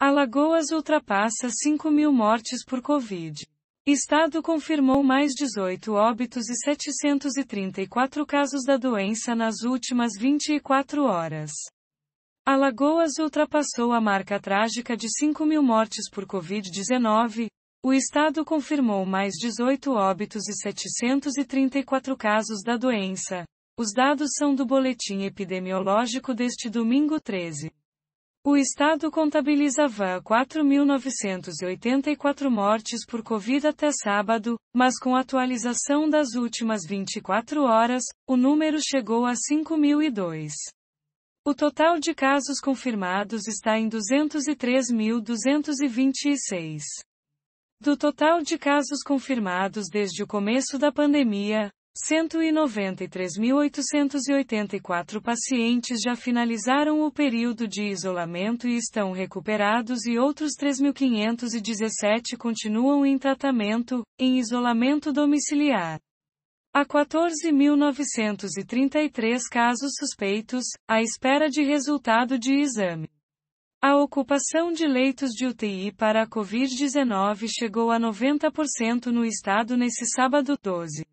Alagoas ultrapassa 5 mil mortes por Covid. Estado confirmou mais 18 óbitos e 734 casos da doença nas últimas 24 horas. Alagoas ultrapassou a marca trágica de 5 mil mortes por Covid-19. O estado confirmou mais 18 óbitos e 734 casos da doença. Os dados são do boletim epidemiológico deste domingo 13. O Estado contabilizava 4.984 mortes por Covid até sábado, mas com atualização das últimas 24 horas, o número chegou a 5.002. O total de casos confirmados está em 203.226. Do total de casos confirmados desde o começo da pandemia, 193.884 pacientes já finalizaram o período de isolamento e estão recuperados e outros 3.517 continuam em tratamento, em isolamento domiciliar. Há 14.933 casos suspeitos, à espera de resultado de exame. A ocupação de leitos de UTI para a Covid-19 chegou a 90% no estado nesse sábado 12.